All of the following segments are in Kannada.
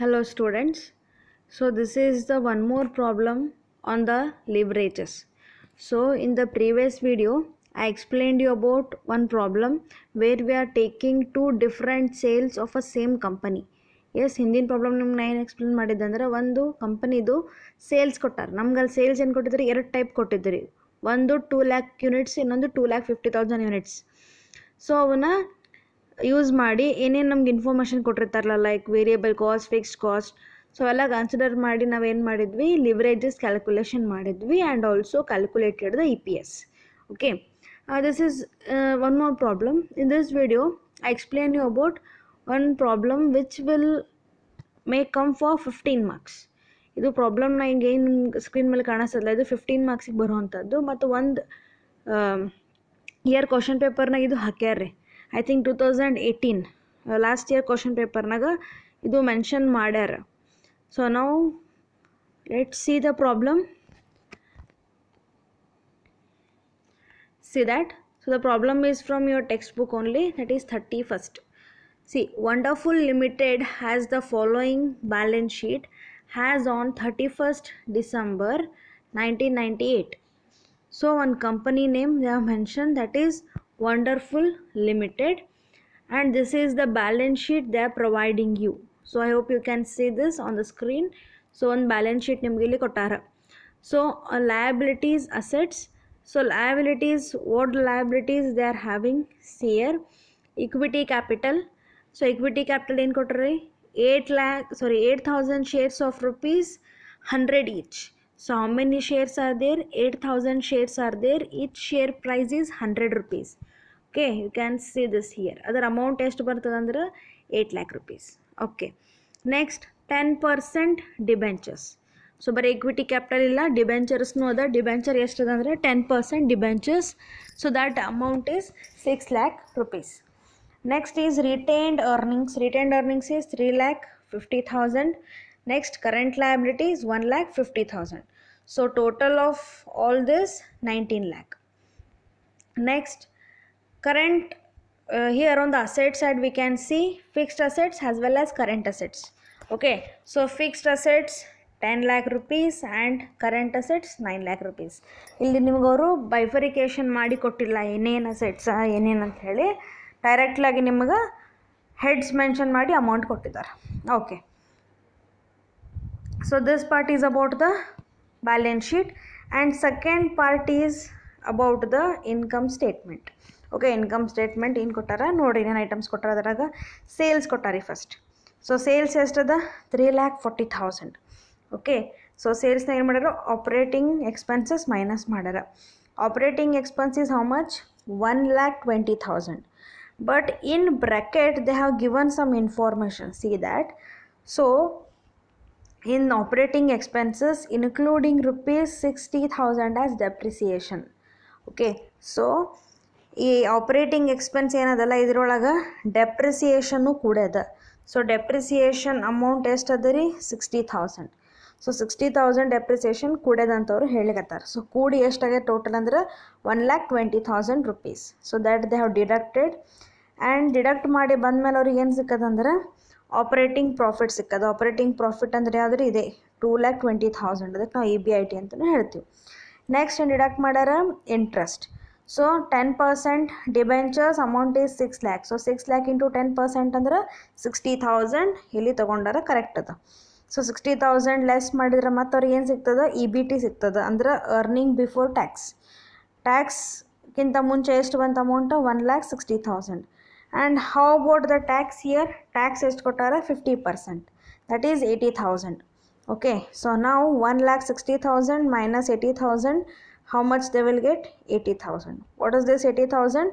hello students so this is the one more problem on the leverages so in the previous video i explained you about one problem where we are taking two different sales of a same company yes ಹಿಂದಿನ problem ನಿಮ್ಗೆ ನಾನು ಏನು ಎಕ್ಸ್ಪ್ಲೇನ್ ಮಾಡಿದ್ದೆ company ಒಂದು sales kottar namgal sales ಅಲ್ಲಿ ಸೇಲ್ಸ್ ಏನು type ಎರಡು ಟೈಪ್ ಕೊಟ್ಟಿದ್ರಿ ಒಂದು two lakh units 2 lakh lakh fifty thousand units so use ಮಾಡಿ ಏನೇನು ನಮ್ಗೆ ಇನ್ಫಾರ್ಮೇಷನ್ ಕೊಟ್ಟಿರ್ತಾರಲ್ಲ like variable cost fixed cost so ಎಲ್ಲ ಕನ್ಸಿಡರ್ ಮಾಡಿ ನಾವೇನು ಮಾಡಿದ್ವಿ ಲಿವರೇಜಸ್ ಕ್ಯಾಲ್ಕುಲೇಷನ್ ಮಾಡಿದ್ವಿ and also calculated the E P S okay this is one more problem in this video I explain you about one problem which will may come for fifteen marks ಇದು ಪ್ರಾಬ್ಲಮ್ನ ಹಿಂಗೆ ಏನು ಸ್ಕ್ರೀನ್ ಮೇಲೆ ಕಾಣಿಸ್ತಲ್ಲ ಇದು ಫಿಫ್ಟೀನ್ ಮಾರ್ಕ್ಸಿಗೆ ಬರುವಂಥದ್ದು ಮತ್ತು ಒಂದು ಇಯರ್ ಕ್ವಶನ್ ಪೇಪರ್ನಾಗ ಇದು ಹಾಕ್ಯಾರ್ರಿ I think two thousand eighteen last year question ಪೇಪರ್ನಾಗ ಇದು ಮೆನ್ಷನ್ ಮಾಡ್ಯಾರ ಸೊ ನಾವು let see the problem see that so the problem is from your text book only that is thirty first see Wonderful Limited has the following balance sheet has on thirty first December nineteen ninety eight so ಒಂದು company name they have mention that is wonderful limited and this is the balance sheet they are providing you so i hope you can see this on the screen so on balance sheet ನಿಮಗೆ ಇಲ್ಲಿ so uh, liabilities assets so liabilities what liabilities they are having here equity capital so equity capital in ಕೊಟ್ಟರೆ 8 lakh sorry 8000 shares of rupees 100 each so how many shares are there 8000 shares are there each share price is 100 rupees okay you can see this here ಅದರ ಅಮೌಂಟ್ ಎಷ್ಟು ಬರ್ತದೆ ಬರ್ತದಂದ್ರೆ eight lakh rupees okay next ten percent debentures so ಬರೀ ಇಕ್ವಿಟಿ ಕ್ಯಾಪಿಟಲ್ ಇಲ್ಲ ಡಿಬೆಂಚರ್ಸ್ನು ಅದ ಡಿಬೆಂಚರ್ ಎಷ್ಟದ ಅಂದರೆ ten percent debentures so that amount is six lakh rupees next is retained earnings retained earnings is three lakh fifty thousand next current is one lakh fifty thousand so total of all this nineteen lakh next current uh, here on the asset side we can see fixed assets as well as current assets okay so fixed assets 10 lakh rupees and current assets 9 lakh rupees ಇಲ್ಲಿ ನಿಮಗೆ ಅವರು ಬೈಫರಿಕೇಶನ್ ಮಾಡಿ ಕೊಟ್ಟಿಲ್ಲ ಏನೇನು ಅಸೆಟ್ಸ್ ಏನೇನು ಅಂತ ಹೇಳಿ ಡೈರೆಕ್ಟ್ಲಾಗಿ ನಿಮಗೆ ಹೆಡ್ಸ್ ಮೆನ್ಷನ್ ಮಾಡಿ ಅಮೌಂಟ್ ಕೊಟ್ಟಿದ್ದಾರೆ okay so this part is about the balance sheet and second part is about the income statement okay income statement ಏನು ಕೊಟ್ಟಾರ ನೋಡಿರಿ ಏನೇನು ಐಟಮ್ಸ್ ಕೊಟ್ಟಾರ ಅದ್ರಾಗ ಸೇಲ್ಸ್ ಕೊಟ್ಟಾರಿ ಫಸ್ಟ್ ಸೊ ಸೇಲ್ಸ್ ಎಷ್ಟದ three lakh forty thousand okay so ಸೇಲ್ಸ್ನ ಏನು ಮಾಡ್ಯಾರ ಆಪ್ರೇಟಿಂಗ್ ಎಕ್ಸ್ಪೆನ್ಸಸ್ ಮೈನಸ್ ಮಾಡ್ಯಾರ operating expenses how much one lakh twenty thousand but in bracket they have given some information see that so in operating expenses including rupees sixty thousand as depreciation okay so ಈ ಆಪ್ರೇಟಿಂಗ್ ಎಕ್ಸ್ಪೆನ್ಸ್ ಏನದಲ್ಲ ಇದ್ರೊಳಗೆ ಡೆಪ್ರಿಸಿಯೇಷನ್ನು ಕೂಡ ಅದ ಸೊ ಡೆಪ್ರಿಸಿಯೇಷನ್ ಅಮೌಂಟ್ ಎಷ್ಟು ಅದ ರೀ sixty thousand so sixty thousand depreciation ಕೂಡ್ಯದಂತವ್ರು ಹೇಳಿಕತ್ತಾರೆ ಸೊ ಕೂಡಿ ಎಷ್ಟಾಗೆ ಟೋಟಲ್ ಅಂದ್ರೆ one lakh twenty thousand rupees so that they have deducted and deduct ಮಾಡಿ ಮೇಲೆ ಅವ್ರಿಗೆ ಏನು ಸಿಕ್ಕದಂದ್ರೆ ಆಪ್ರೇಟಿಂಗ್ ಪ್ರಾಫಿಟ್ ಸಿಕ್ಕದ ಆಪ್ರೇಟಿಂಗ್ ಪ್ರಾಫಿಟ್ ಅಂದರೆ ಯಾವ್ದು ಇದೇ ಟೂ ಲ್ಯಾಕ್ ಟ್ವೆಂಟಿ ಥೌಸಂಡ್ ಅದಕ್ಕೆ ನಾವು E e B I T ಅಂತಲೂ ಹೇಳ್ತೀವಿ ನೆಕ್ಸ್ಟ್ ಡಿಡಕ್ಟ್ ಮಾಡ್ಯಾರ interest so ten percent debentures amount is six lakh so six lac into ten percent ಅಂದ್ರೆ ಸಿಕ್ಸ್ಟಿ ಥೌಸಂಡ್ ಇಲ್ಲಿ ತೊಗೊಂಡಾರ ಕರೆಕ್ಟ್ ಅದ ಸೊ ಸಿಕ್ಸ್ಟಿ ತೌಸಂಡ್ ಲೆಸ್ ಮಾಡಿದ್ರೆ ಮತ್ತು ಅವ್ರಿಗೆ ಏನು ಸಿಗ್ತದೆ ಇ e ಬಿ ಟಿ ಸಿಗ್ತದೆ ಅಂದ್ರೆ ಅರ್ನಿಂಗ್ ಬಿಫೋರ್ ಟ್ಯಾಕ್ಸ್ ಟ್ಯಾಕ್ಸ್ಗಿಂತ ಮುಂಚೆ ಎಷ್ಟು ಬಂತ amount one lakh sixty thousand and how about the tax here tax ಎಷ್ಟು ಕೊಟ್ಟಾರ fifty percent that is eighty thousand okay so ನಾವು one lakh sixty thousand minus eighty thousand how much they will much eighty thousand what 80000 this eighty thousand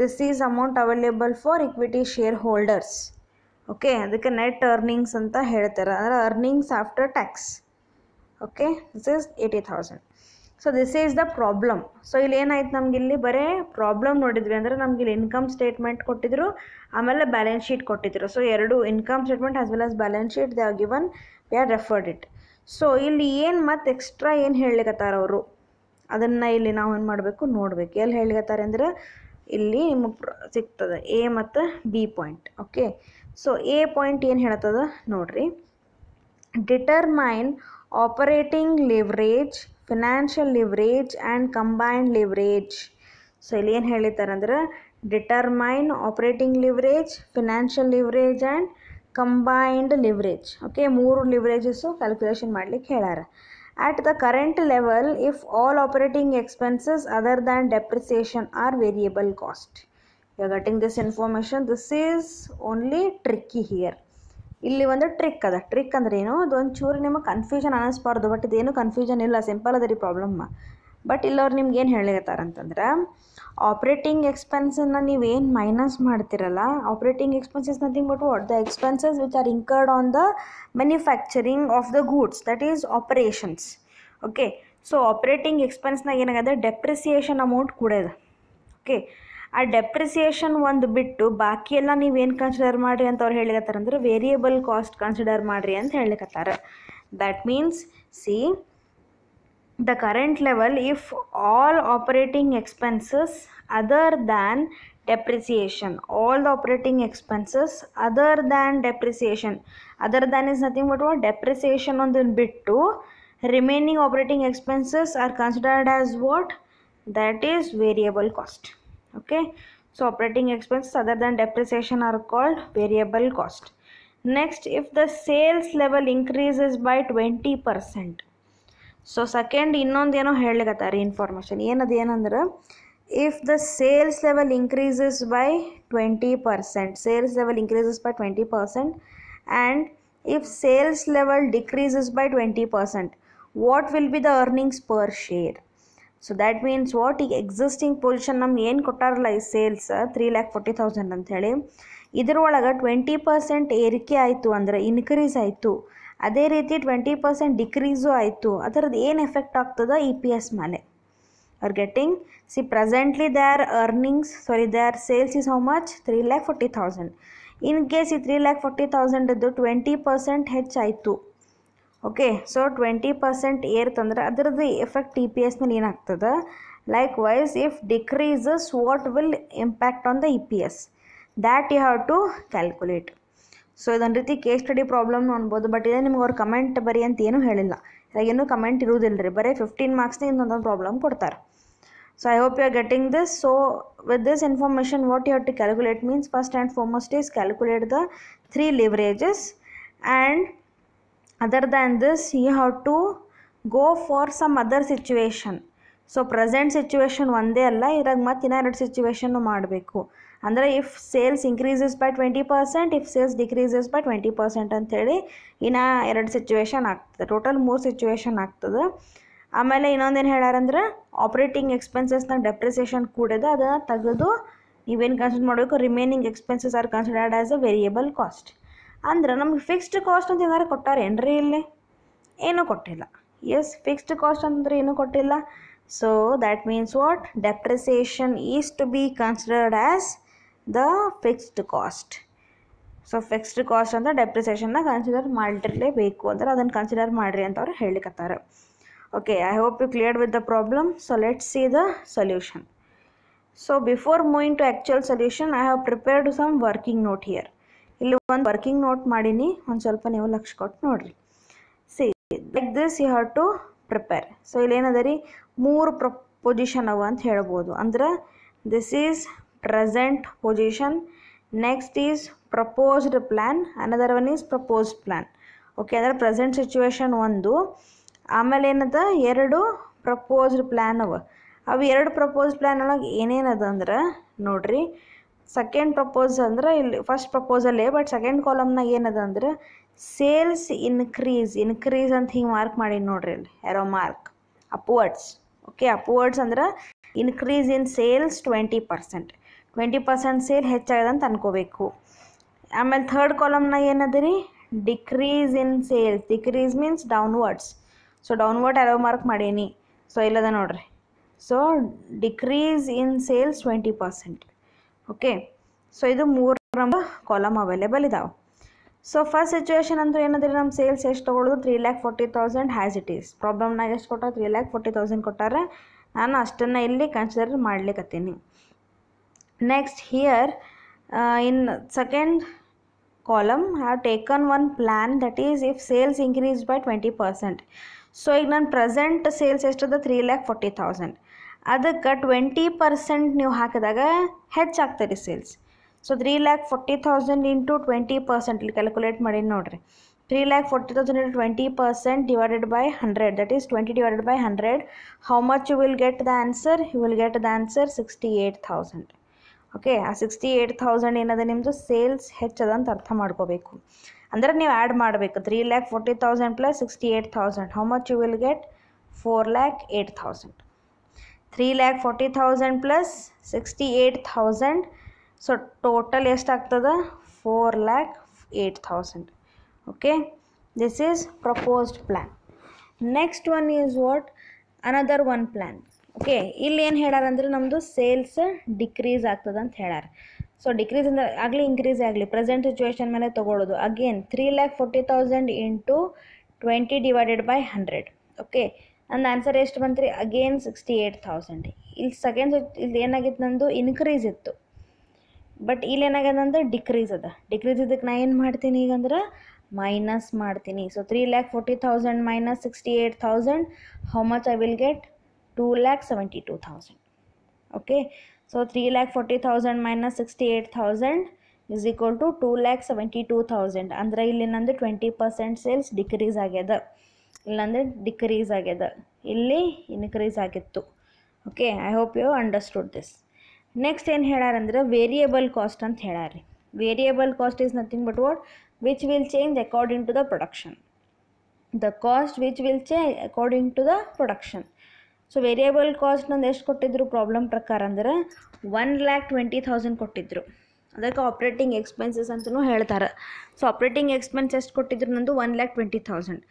this is amount available for equity share holders okay ಅದಕ್ಕೆ ನೆಟ್ ಅರ್ನಿಂಗ್ಸ್ ಅಂತ ಹೇಳ್ತಾರೆ ಅಂದರೆ earnings after tax okay this is eighty thousand so this is the problem so ಇಲ್ಲಿ ಏನಾಯ್ತು ನಮ್ಗೆ ಇಲ್ಲಿ ಬರೀ ಪ್ರಾಬ್ಲಮ್ ನೋಡಿದ್ವಿ ಅಂದರೆ ನಮ್ಗೆ ಇಲ್ಲಿ ಇನ್ಕಮ್ ಸ್ಟೇಟ್ಮೆಂಟ್ ಕೊಟ್ಟಿದ್ರು ಆಮೇಲೆ ಬ್ಯಾಲೆನ್ಸ್ ಶೀಟ್ ಕೊಟ್ಟಿದ್ರು ಸೊ ಎರಡು income statement as well as balance sheet they are given we are referred it so ಇಲ್ಲಿ ಏನು ಮತ್ತು ಎಕ್ಸ್ಟ್ರಾ ಏನು ಹೇಳಲಿಕ್ಕತ್ತಾರ ಅವರು ಅದನ್ನು ಇಲ್ಲಿ ನಾವು ಏನು ಮಾಡಬೇಕು ನೋಡಬೇಕು ಎಲ್ಲಿ ಹೇಳ್ತಾರೆ ಅಂದ್ರೆ ಇಲ್ಲಿ ನಿಮಗೆ ಸಿಗ್ತದೆ ಎ ಮತ್ತು B point okay so A point ಏನು ಹೇಳ್ತದ ನೋಡ್ರಿ determine operating leverage financial leverage and combined leverage so ಇಲ್ಲಿ ಏನು ಹೇಳಿದ್ದಾರೆ ಅಂದ್ರೆ determine operating leverage financial leverage and combined leverage okay ಮೂರು ಲಿವ್ರೇಜಸ್ಸು ಕ್ಯಾಲ್ಕುಲೇಷನ್ ಮಾಡ್ಲಿಕ್ಕೆ ಹೇಳ್ಯಾರ At the current level, if all operating expenses other than depreciation are variable cost. You are getting this information. This is only tricky here. ಇಲ್ಲಿ ಒಂದು ಟ್ರಿಕ್ ಅದ ಟ್ರಿಕ್ ಅಂದ್ರೆ ಏನು ಅದೊಂದು ಚೂರು ನಿಮಗೆ ಕನ್ಫ್ಯೂಷನ್ ಅನ್ನಿಸ್ಬಾರ್ದು ಬಟ್ ಇದೇನು ಕನ್ಫ್ಯೂಷನ್ ಇಲ್ಲ ಸಿಂಪಲ್ ಅದ ರೀ ಪ್ರಾಬ್ಲಮ್ಮ ಬಟ್ ಇಲ್ಲವ್ರು ನಿಮ್ಗೆ ಏನು ಅಂತಂದ್ರೆ ಆಪ್ರೇಟಿಂಗ್ ಎಕ್ಸ್ಪೆನ್ಸನ್ನ ನೀವೇನು ಮೈನಸ್ ಮಾಡ್ತಿರಲ್ಲ operating expenses nothing but what the expenses which are incurred on the manufacturing of the goods that is operations okay so operating ಎಕ್ಸ್ಪೆನ್ಸ್ನಾಗ ಏನಾಗದ ಡೆಪ್ರಿಸಿಯೇಷನ್ ಅಮೌಂಟ್ ಕೂಡದ ಓಕೆ ಆ ಡೆಪ್ರಿಸಿಯೇಷನ್ ಒಂದು ಬಿಟ್ಟು ಬಾಕಿ ಎಲ್ಲ ನೀವೇನು ಕನ್ಸಿಡರ್ ಮಾಡಿರಿ ಅಂತ ಅವ್ರು ಹೇಳಿಕತ್ತಾರಂದ್ರೆ ವೇರಿಯೇಬಲ್ ಕಾಸ್ಟ್ ಕನ್ಸಿಡರ್ ಮಾಡಿರಿ ಅಂತ ಹೇಳಿಕತ್ತಾರೆ that means see the current level if all operating expenses other than depreciation all the operating expenses other than depreciation other than is nothing but what depreciation on the bit too. remaining operating expenses are considered as what that is variable cost okay so operating expenses other than depreciation are called variable cost next if the sales level increases by 20 percent so second ಇನ್ನೊಂದು ಏನೋ ಹೇಳಕತ್ತಾರೆ ಇನ್ಫಾರ್ಮೇಷನ್ ಏನದು ಏನಂದ್ರೆ if the sales level increases by twenty percent sales level increases by twenty percent and if sales level decreases by twenty percent what will be the earnings per share so that means what ಈಗ ಎಕ್ಸಿಸ್ಟಿಂಗ್ ಪೊಸಿಷನ್ ನಮ್ಗೆ ಏನು ಕೊಟ್ಟಾರಲ್ಲ ಈ sales three lakh forty thousand ಅಂಥೇಳಿ ಇದ್ರೊಳಗೆ ಟ್ವೆಂಟಿ ಪರ್ಸೆಂಟ್ ಏರಿಕೆ ಆಯಿತು ಅಂದರೆ ಇನ್ಕ್ರೀಸ್ ಆಯಿತು ಅದೇ ರೀತಿ ಟ್ವೆಂಟಿ ಪರ್ಸೆಂಟ್ ಡಿಕ್ರೀಸು ಆಯಿತು ಅದರದ್ದು ಏನು ಎಫೆಕ್ಟ್ ಆಗ್ತದೆ ಇ ಪಿ ಎಸ್ ಮೇಲೆ are getting see presently they are earnings sorry they are sales is how much three lakh forty thousand in case ಈ ತ್ರೀ ಲ್ಯಾಕ್ ಫೋರ್ಟಿ ಥೌಸಂಡದ್ದು ಟ್ವೆಂಟಿ ಪರ್ಸೆಂಟ್ ಹೆಚ್ಚಾಯಿತು ಓಕೆ ಸೊ ಟ್ವೆಂಟಿ ಪರ್ಸೆಂಟ್ ಏರ್ತಂದ್ರೆ ಅದರದ್ದು ಎಫೆಕ್ಟ್ ಇ ಪಿ ಎಸ್ ಮೇಲೆ ಏನಾಗ್ತದೆ likewise if decreases what will impact on the E P S that you have to calculate so ಇದೊಂದು ರೀತಿ ಕೇಸ್ ಸ್ಟಡಿ ಪ್ರಾಬ್ಲಮ್ನು ಅನ್ಬೋದು ಬಟ್ ಇದೇ ನಿಮ್ಗೆ ಅವ್ರು ಕಮೆಂಟ್ ಬರೀ ಅಂತ ಏನೂ ಹೇಳಿಲ್ಲ ಏನೂ ಕಮೆಂಟ್ ಇರುವುದಿಲ್ಲ ರೀ ಬರೀ ಫಿಫ್ಟೀನ್ ಮಾರ್ಕ್ಸ್ನೇ ಇನ್ನೊಂದೊಂದು ಪ್ರಾಬ್ಲಮ್ ಕೊಡ್ತಾರೆ so I hope you are getting this so with this information what you have to calculate means first and foremost is calculate the three leverages and other than this you have to go for some other situation so present situation ಒಂದೇ ಅಲ್ಲ ಇದ್ರಾಗ ಮತ್ತೆ ಇನ್ನೂ ಎರಡು ಸಿಚುವೇಶನ್ನು ಮಾಡಬೇಕು ಅಂದರೆ if sales increases by twenty percent if sales decreases by twenty percent ಅಂಥೇಳಿ ಇನ್ನು ಎರಡು ಸಿಚುವೇಶನ್ ಆಗ್ತದೆ ಟೋಟಲ್ ಮೂರು ಸಿಚುವೇಶನ್ ಆಗ್ತದೆ ಆಮೇಲೆ ಇನ್ನೊಂದೇನು ಹೇಳಾರಂದ್ರೆ ಆಪ್ರೇಟಿಂಗ್ ಎಕ್ಸ್ಪೆನ್ಸಸ್ನಾಗ ಡೆಪ್ರಿಸಿಯೇಷನ್ ಕೂಡಿದೆ ಅದನ್ನು ತೆಗೆದು ನೀವೇನು ಕನ್ಸಿಡರ್ ಮಾಡಬೇಕು remaining expenses are considered as a variable cost ಅಂದ್ರೆ ನಮ್ಗೆ ಫಿಕ್ಸ್ಡ್ ಕಾಸ್ಟ್ ಅಂತ ಏನಾರು ಕೊಟ್ಟಾರೇನು ರೀ ಇಲ್ಲಿ ಏನೂ ಕೊಟ್ಟಿಲ್ಲ ಎಸ್ ಫಿಕ್ಸ್ಡ್ ಕಾಸ್ಟ್ ಅಂದರೆ ಏನೂ ಕೊಟ್ಟಿಲ್ಲ so that means what depreciation is to be considered as the fixed cost so fixed cost ಅಂದರೆ ನ ಕನ್ಸಿಡರ್ ಮಾಡಿರಲೇಬೇಕು ಅಂದ್ರೆ ಅದನ್ನು ಕನ್ಸಿಡರ್ ಮಾಡಿರಿ ಅಂತ ಅವ್ರು ಹೇಳಿಕತ್ತಾರೆ okay I hope you clear with the problem so let see the solution so before moving to actual solution I have prepared some working note here ಇಲ್ಲಿ ಒಂದು ವರ್ಕಿಂಗ್ ನೋಟ್ ಮಾಡೀನಿ ಒಂದು ಸ್ವಲ್ಪ ನೀವು ಲಕ್ಷ ಕೊಟ್ಟು ನೋಡಿರಿ see like this you have to prepare so ಏನದ ರೀ ಮೂರು ಪ್ರಪೊಸಿಷನ್ ಅವ ಅಂತ ಹೇಳ್ಬೋದು ಅಂದ್ರೆ this is present position next is proposed plan another one is proposed plan okay ಅಂದರೆ ಪ್ರೆಸೆಂಟ್ ಸಿಚುವೇಶನ್ ಒಂದು ಆಮೇಲೆ ಏನದ ಎರಡು ಪ್ರಪೋಸ್ಡ್ ಪ್ಲ್ಯಾನ್ ಅವ ಅವು ಎರಡು ಪ್ರಪೋಸ್ ಪ್ಲ್ಯಾನ್ ಒಳಗೆ ಏನೇನದ ಅಂದ್ರೆ ನೋಡ್ರಿ ಸೆಕೆಂಡ್ ಪ್ರಪೋಸ್ ಅಂದ್ರೆ ಇಲ್ಲಿ ಫಸ್ಟ್ ಪ್ರಪೋಸಲ್ಲೇ ಬಟ್ ಸೆಕೆಂಡ್ ಕಾಲಮ್ನಾಗ ಏನದ ಅಂದ್ರೆ ಸೇಲ್ಸ್ ಇನ್ಕ್ರೀಸ್ ಇನ್ಕ್ರೀಸ್ ಅಂತ ಹಿಂಗೆ ಮಾರ್ಕ್ ಮಾಡಿ ನೋಡ್ರಿ ಇಲ್ಲಿ ಯಾರೋ ಮಾರ್ಕ್ ಅಪ್ವರ್ಡ್ಸ್ ಓಕೆ ಅಪ್ವರ್ಡ್ಸ್ ಅಂದ್ರೆ increase in sales twenty percent twenty percent sale ಹೆಚ್ಚಾಗಿದೆ ಅಂತ ಅನ್ಕೋಬೇಕು ಆಮೇಲೆ ಥರ್ಡ್ ಕಾಲಮ್ನಾಗ ಏನದ ರೀ decrease in sales decrease means downwards so downward ಅಲೋ ಮಾರ್ಕ್ ಮಾಡೀನಿ ಸೊ ಇಲ್ಲದ ನೋಡ್ರಿ so decrease in sales twenty percent okay so ಇದು ಮೂರು ಕಾಲಮ್ ಅವೈಲೇಬಲ್ ಇದಾವೆ ಸೊ ಫಸ್ಟ್ ಸಿಚುವೇಶನ್ ಅಂದ್ರೆ ಏನಾದ್ರೆ ನಮ್ಮ ಸೇಲ್ಸ್ ಎಷ್ಟು ತೊಗೊಳ್ಳೋದು three lakh forty thousand has it is ಪ್ರಾಬ್ಲಮ್ನಾಗ ಎಷ್ಟು ಕೊಟ್ಟ ತ್ರೀ ಲ್ಯಾಕ್ ಫೋರ್ಟಿ ತೌಸಂಡ್ ಕೊಟ್ಟಾರೆ ನಾನು ಅಷ್ಟನ್ನು ಇಲ್ಲಿ ಕನ್ಸಿಡರ್ ಹತ್ತೀನಿ next here uh, in second column I have taken one plan that is if sales increased by 20%. So ಈಗ ನನ್ನ ಪ್ರೆಸೆಂಟ್ ಸೇಲ್ಸ್ ಎಷ್ಟದ ತ್ರೀ ಲ್ಯಾಕ್ ಫೋರ್ಟಿ ತೌಸಂಡ್ ಅದಕ್ಕೆ ಟ್ವೆಂಟಿ ಪರ್ಸೆಂಟ್ ನೀವು ಹಾಕಿದಾಗ ಹೆಚ್ಚಾಗ್ತದೆ ರೀ sales so three lakh forty thousand into twenty percent ಇಲ್ಲಿ ಕ್ಯಾಲ್ಕುಲೇಟ್ ಮಾಡಿ ನೋಡಿರಿ three lakh forty thousand into twenty percent divided by hundred that is twenty divided by hundred how much you will get the answer you will get the answer sixty eight thousand okay ಆ ಸಿಕ್ಸ್ಟಿ ಏಯ್ಟ್ ಥೌಸಂಡ್ ಏನದ ನಿಮ್ಮದು ಸೇಲ್ಸ್ ಹೆಚ್ಚದ ಅಂತ ಅರ್ಥ ಮಾಡ್ಕೋಬೇಕು ಅಂದರೆ ನೀವು ಆ್ಯಡ್ ಮಾಡಬೇಕು three lakh forty thousand plus sixty eight thousand how much you will get four lakh eight thousand three lakh forty thousand plus sixty eight thousand so total ಎಷ್ಟಾಗ್ತದೆ four lakh eight thousand okay this is proposed plan next one is what another one plan okay ಇಲ್ಲಿ ಏನು ಹೇಳಾರಂದ್ರೆ ನಮ್ಮದು ಸೇಲ್ಸ್ ಡಿಕ್ರೀಸ್ ಆಗ್ತದೆ ಅಂತ ಹೇಳಾರ ಸೊ ಡಿಕ್ರೀಸ್ ಅಂದ್ರೆ ಆಗಲಿ ಇನ್ಕ್ರೀಸ್ ಆಗಲಿ ಪ್ರೆಸೆಂಟ್ ಸಿಚುವೇಶನ್ ಮೇಲೆ ತೊಗೊಳ್ಳೋದು again three lakh forty thousand into twenty divided by hundred okay ನನ್ನ ಆನ್ಸರ್ ಎಷ್ಟು ಬಂತ್ರಿ ಅಗೇನ್ ಸಿಕ್ಸ್ಟಿ ಏಯ್ಟ್ ಥೌಸಂಡ್ ಇಲ್ಲಿ ಸೆಕೆಂಡ್ ಇಲ್ಲಿ ಏನಾಗಿತ್ತು ನಂದು ಇನ್ಕ್ರೀಸ್ ಇತ್ತು ಬಟ್ ಇಲ್ಲಿ ಏನಾಗ್ಯದಂದ್ರೆ ಡಿಕ್ರೀಸ್ ಅದ ಡಿಕ್ರೀಸ್ ಇದಕ್ಕೆ ನಾ ಏನು ಮಾಡ್ತೀನಿ ಈಗ ಅಂದ್ರೆ ಮೈನಸ್ ಮಾಡ್ತೀನಿ so three lakh forty thousand minus sixty eight thousand how much I will get two two lakh seventy thousand okay so three lakh forty thousand minus sixty eight thousand minus equal to two lakh seventy two thousand ಅಂದ್ರೆ ಇಲ್ಲಿ ನಂದು ಪರ್ಸೆಂಟ್ ಸೇಲ್ಸ್ ಡಿಕ್ರೀಸ್ ಆಗ್ಯದ ಇಲ್ಲಂದ್ರೆ ಡಿಕ್ರೀಸ್ ಆಗ್ಯದ ಇಲ್ಲಿ ಇನ್ಕ್ರೀಸ್ ಆಗಿತ್ತು okay I hope you understood this next ಏನು ಹೇಳಾರಂದ್ರೆ ವೇರಿಯೇಬಲ್ ಕಾಸ್ಟ್ ಅಂತ ಹೇಳಾರಿ variable cost is nothing but what which will change according to the production the cost which will change according to the production so variable cost ನಂದು ಎಷ್ಟು ಕೊಟ್ಟಿದ್ರು ಪ್ರಾಬ್ಲಮ್ ಪ್ರಕಾರ ಅಂದ್ರೆ ಒನ್ ಲ್ಯಾಕ್ ಟ್ವೆಂಟಿ ಥೌಸಂಡ್ ಕೊಟ್ಟಿದ್ರು ಅದಕ್ಕೆ ಆಪ್ರೇಟಿಂಗ್ ಎಕ್ಸ್ಪೆನ್ಸಸ್ ಅಂತಲೂ ಹೇಳ್ತಾರೆ ಸೊ ಆಪ್ರೇಟಿಂಗ್ ಎಕ್ಸ್ಪೆನ್ಸ್ ಎಷ್ಟು ಕೊಟ್ಟಿದ್ರು ನಂದು ಒನ್ ಲ್ಯಾಕ್ ಟ್ವೆಂಟಿ ಥೌಸಂಡ್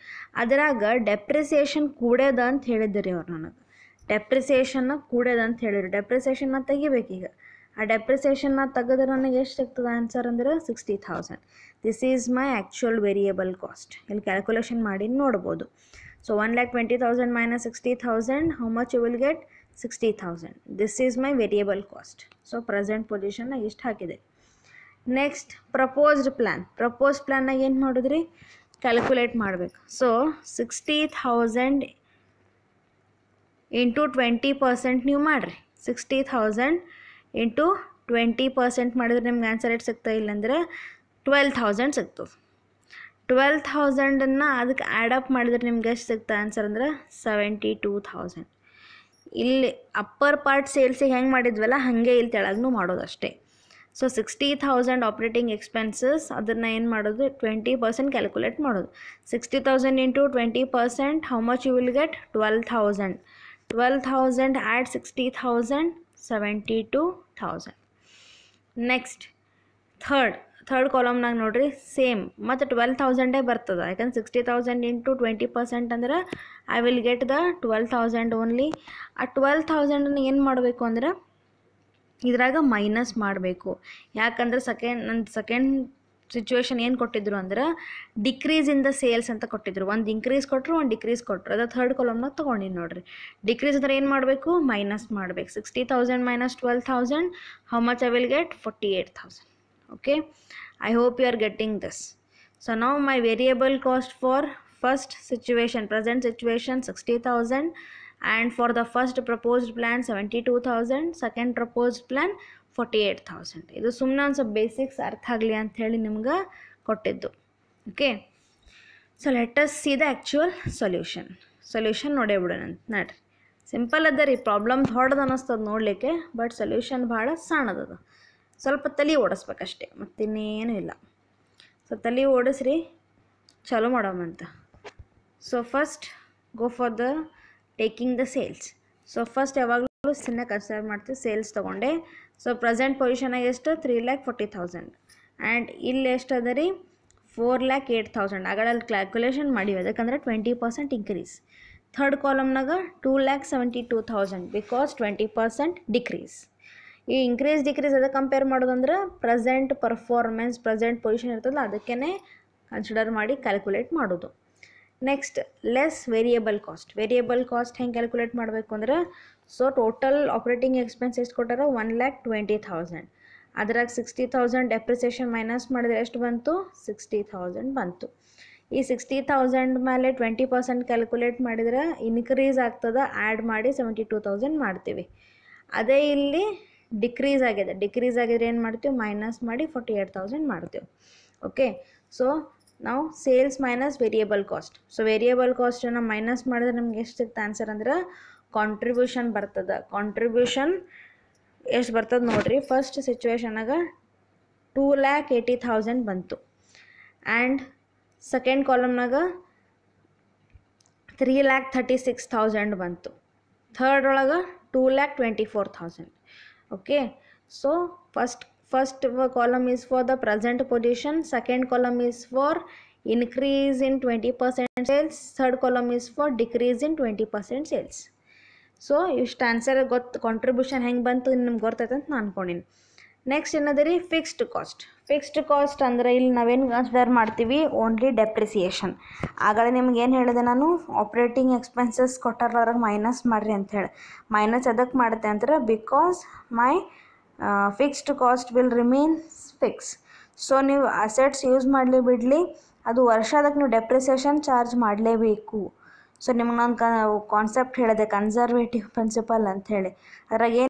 ಅದರಾಗ ಡೆಪ್ರಿಸಿಯೇಷನ್ ಕೂಡ್ಯದ ಅಂತ ಹೇಳಿದ್ರಿ ಅವ್ರು ನನಗೆ ಡೆಪ್ರಿಸಿಯೇಷನ್ನ ಕೂಡ್ಯದ ಅಂತ ಹೇಳಿದ್ರು ಡೆಪ್ರಿಸಿಯೇಷನ್ನ ತೆಗಿಬೇಕೀಗ ಆ ಡೆಪ್ರಿಸಿಯೇಷನ್ನ ತೆಗೆದ್ರೆ ನನಗೆ ಎಷ್ಟು ಸಿಗ್ತದೆ ಆನ್ಸರ್ ಅಂದ್ರೆ sixty thousand this is my actual variable cost ಇಲ್ಲಿ ಕ್ಯಾಲ್ಕುಲೇಷನ್ ಮಾಡಿ ನೋಡ್ಬೋದು so one lakh twenty lakh 20,000 sixty 60,000, how much you will get? Sixty thousand this is my cost. Cost so present na ಇಷ್ಟು ಹಾಕಿದೆ ನೆಕ್ಸ್ಟ್ ಪ್ರಪೋಸ್ಡ್ ಪ್ಲ್ಯಾನ್ ಪ್ರಪೋಸ್ ಪ್ಲ್ಯಾನ್ನಾಗ ಏನು ಮಾಡಿದ್ರಿ ಕ್ಯಾಲ್ಕುಲೇಟ್ ಮಾಡಬೇಕು so sixty thousand into twenty percent ನೀವು ಮಾಡಿರಿ sixty thousand into twenty percent ಮಾಡಿದ್ರೆ ನಿಮ್ಗೆ ಆನ್ಸರ್ ರೇಟ್ ಸಿಗ್ತಾ ಇಲ್ಲಾಂದರೆ ಟ್ವೆಲ್ ಥೌಸಂಡ್ ಸಿಗ್ತದೆ ಟ್ವೆಲ್ ಥೌಸಂಡನ್ನು ಅದಕ್ಕೆ ಆ್ಯಡಪ್ ಮಾಡಿದ್ರೆ ನಿಮ್ಗೆ ಎಷ್ಟು ಸಿಗ್ತಾ ಆನ್ಸರ್ ಅಂದ್ರೆ ಸೆವೆಂಟಿ ಟೂ ಥೌಸಂಡ್ ಇಲ್ಲಿ ಅಪ್ಪರ್ ಪಾರ್ಟ್ ಸೇಲ್ಸಿಗೆ ಹೆಂಗೆ ಮಾಡಿದ್ವಲ್ಲ ಹಾಗೆ ಇಲ್ಲಿ ತೆಳಗೂ ಅಷ್ಟೇ so sixty thousand operating expenses ಅದನ್ನು ಏನು ಮಾಡೋದು ಟ್ವೆಂಟಿ ಪರ್ಸೆಂಟ್ ಕ್ಯಾಲ್ಕುಲೇಟ್ ಮಾಡೋದು sixty thousand into twenty percent how much you will get twelve thousand twelve thousand add sixty thousand seventy two thousand next third third ಕಾಲಮ್ನಾಗ ನೋಡಿರಿ ಸೇಮ್ ಮತ್ತು ಟ್ವೆಲ್ ತೌಸಂಡೇ ಬರ್ತದೆ ಯಾಕಂದ್ರೆ sixty thousand into twenty percent ಅಂದ್ರೆ I will get the twelve thousand only ಆ ಟ್ವೆಲ್ ಥೌಸಂಡನ್ನ ಏನು ಮಾಡಬೇಕು ಅಂದ್ರೆ ಇದ್ರಾಗ ಮೈನಸ್ ಮಾಡಬೇಕು ಯಾಕಂದ್ರೆ ಸೆಕೆಂಡ್ ನನ್ನ ಸೆಕೆಂಡ್ ಸಿಚುವೇಶನ್ ಏನು ಕೊಟ್ಟಿದ್ರು ಅಂದ್ರೆ ಡಿಕ್ರೀಸ್ ಇನ್ ದ ಸೇಲ್ಸ್ ಅಂತ ಕೊಟ್ಟಿದ್ರು ಒಂದು ಇನ್ಕ್ರೀಸ್ ಕೊಟ್ಟರು ಒಂದು ಡಿಕ್ರೀಸ್ ಕೊಟ್ಟರು ಅದು ಥರ್ಡ್ ಕಾಲಮ್ನಾಗ ತೊಗೊಂಡಿದ್ದು ನೋಡಿರಿ ಡಿಕ್ರೀಸ್ ಅಂದ್ರೆ ಏನು ಮಾಡಬೇಕು ಮೈನಸ್ ಮಾಡಬೇಕು sixty thousand minus twelve thousand how much I will get forty eight thousand okay i hope you are getting this so now my variable cost for first situation present situation 60000 and for the first proposed plan 72000 second proposed plan 48000 idu sumna basics artha agli ant heli nimga kottiddu okay so let us see the actual solution solution node bidana ಬಿಡೋಣ ನಡ್ರಿ ಸಿಂಪಲ್ ಅದ ರೀ ಪ್ರಾಬ್ಲಮ್ ದೊಡ್ಡದು but ನೋಡಲಿಕ್ಕೆ ಬಟ್ ಸೊಲ್ಯೂಷನ್ ಭಾಳ ಸಣ್ಣದದ ಸ್ವಲ್ಪ ತಲೆ ಓಡಿಸ್ಬೇಕಷ್ಟೆ ಮತ್ತಿನ್ನೇನು ಇಲ್ಲ ಸೊ ತಲೆ ಓಡಿಸ್ರಿ ಚಲೋ ಮಾಡೋಮಂತ so first go for the taking the sales so first ಯಾವಾಗಲೂ ಸಿನ್ನ ಕನ್ಸಿಡರ್ ಮಾಡ್ತೀವಿ ಸೇಲ್ಸ್ ತೊಗೊಂಡೆ ಸೊ ಪ್ರೆಸೆಂಟ್ ಪೊಸಿಷನಾಗ ಎಷ್ಟು three lakh forty thousand and ಇಲ್ಲಿ ಎಷ್ಟು ಅದ ರೀ ಫೋರ್ ಲ್ಯಾಕ್ ಏಯ್ಟ್ ಥೌಸಂಡ್ ಆಗಳಲ್ಲಿ ಕ್ಯಾಲ್ಕುಲೇಷನ್ ಮಾಡಿವೆ ಯಾಕಂದರೆ ಟ್ವೆಂಟಿ ಪರ್ಸೆಂಟ್ ಇನ್ಕ್ರೀಸ್ ಥರ್ಡ್ ಕಾಲಮ್ನಾಗ two lakh seventy two thousand because twenty percent decrease ಈ ಇನ್ಕ್ರೀಸ್ ಡಿಕ್ರೀಸ್ ಅದಕ್ಕೆ ಕಂಪೇರ್ ಮಾಡೋದಂದ್ರೆ ಪ್ರೆಸೆಂಟ್ ಪರ್ಫಾರ್ಮೆನ್ಸ್ ಪ್ರೆಸೆಂಟ್ ಪೊಸಿಷನ್ ಇರ್ತದಲ್ಲ ಅದಕ್ಕೇ ಕನ್ಸಿಡರ್ ಮಾಡಿ ಕ್ಯಾಲ್ಕುಲೇಟ್ ಮಾಡೋದು next less variable cost variable cost ಹೆಂಗೆ ಕ್ಯಾಲ್ಕುಲೇಟ್ ಮಾಡಬೇಕು ಅಂದ್ರೆ ಸೊ ಟೋಟಲ್ ಆಪ್ರೇಟಿಂಗ್ ಎಕ್ಸ್ಪೆನ್ಸ್ ಎಷ್ಟು ಕೊಟ್ಟಾರ ಒನ್ ಲ್ಯಾಕ್ ಟ್ವೆಂಟಿ ಥೌಸಂಡ್ ಅದ್ರಾಗ ಸಿಕ್ಸ್ಟಿ ಥೌಸಂಡ್ ಡೆಪ್ರಿಸಿಯೇಷನ್ ಮೈನಸ್ ಮಾಡಿದ್ರೆ ಎಷ್ಟು ಬಂತು ಸಿಕ್ಸ್ಟಿ ಥೌಸಂಡ್ ಬಂತು ಈ ಸಿಕ್ಸ್ಟಿ ಥೌಸಂಡ್ ಮೇಲೆ ಟ್ವೆಂಟಿ ಪರ್ಸೆಂಟ್ ಕ್ಯಾಲ್ಕುಲೇಟ್ ಮಾಡಿದ್ರೆ ಇನ್ಕ್ರೀಸ್ ಆಗ್ತದೆ ಆ್ಯಡ್ ಮಾಡಿ ಸೆವೆಂಟಿ ಟೂ ತೌಸಂಡ್ ಮಾಡ್ತೀವಿ ಅದೇ ಇಲ್ಲಿ ಡಿಕ್ರೀಸ್ ಆಗಿದೆ ಡಿಕ್ರೀಸ್ ಆಗಿದ್ರೆ ಏನು ಮಾಡ್ತೀವಿ ಮೈನಸ್ ಮಾಡಿ ಫೋರ್ಟಿ ಏಟ್ ತೌಸಂಡ್ ಮಾಡ್ತೀವಿ ಓಕೆ ಸೊ ನಾವು sales minus variable cost so variable ಕಾಸ್ಟನ್ನು ಮೈನಸ್ ಮಾಡಿದ್ರೆ ನಮ್ಗೆ ಎಷ್ಟು ಸಿಗ್ತದೆ ಆನ್ಸರ್ ಅಂದ್ರೆ ಕಾಂಟ್ರಿಬ್ಯೂಷನ್ ಬರ್ತದೆ ಕಾಂಟ್ರಿಬ್ಯೂಷನ್ ಎಷ್ಟು ಬರ್ತದೆ ನೋಡಿರಿ ಫಸ್ಟ್ ಸಿಚುವೇಶನಾಗ ಟೂ ಲ್ಯಾಕ್ ಏಯ್ಟಿ ಥೌಸಂಡ್ ಬಂತು ಆ್ಯಂಡ್ ಸೆಕೆಂಡ್ ಕಾಲಮ್ನಾಗ three lakh thirty six thousand ಬಂತು ಥರ್ಡ್ ಒಳಗೆ two lakh twenty four thousand okay so first first column is for the present position second column is for increase in 20% sales third column is for decrease in 20% sales So ಇಷ್ಟು ಆನ್ಸರ್ ಗೊತ್ತು ಕಾಂಟ್ರಿಬ್ಯೂಷನ್ ಹೆಂಗೆ ಬಂತು ನಿಮ್ಗೆ ಗೊತ್ತೈತೆ ಅಂತ ನಾನು ಅನ್ಕೊಂಡಿನಿ ನೆಕ್ಸ್ಟ್ ಏನದ ರೀ ಫಿಕ್ಸ್ಡ್ ಕಾಸ್ಟ್ ಫಿಕ್ಸ್ಡ್ ಕಾಸ್ಟ್ ಅಂದರೆ ಇಲ್ಲಿ ನಾವೇನು ಕನ್ಸಿಡರ್ ಮಾಡ್ತೀವಿ ಓನ್ಲಿ ಡೆಪ್ರಿಸಿಯೇಷನ್ ಆಗಲೇ ನಿಮ್ಗೆ ಏನು ಹೇಳಿದೆ ನಾನು ಆಪ್ರೇಟಿಂಗ್ ಎಕ್ಸ್ಪೆನ್ಸಸ್ ಅದ್ರಾಗ ಮೈನಸ್ ಮಾಡಿರಿ ಅಂತ ಮೈನಸ್ ಅದಕ್ಕೆ ಮಾಡುತ್ತೆ ಅಂದ್ರೆ because my fixed cost will remain fix so ನೀವು ಅಸೆಟ್ಸ್ ಯೂಸ್ ಮಾಡಲಿ ಬಿಡಲಿ ಅದು ವರ್ಷದಕ್ಕೆ ನೀವು ಡೆಪ್ರಿಸಿಯೇಷನ್ ಚಾರ್ಜ್ ಮಾಡಲೇಬೇಕು ಸೊ ನಿಮ್ಗೆ ನಾನು ಕಾನ್ಸೆಪ್ಟ್ ಹೇಳಿದೆ ಕನ್ಸರ್ವೇಟಿವ್ ಪ್ರಿನ್ಸಿಪಲ್ ಅಂತ ಹೇಳಿ ಅದ್ರಾಗ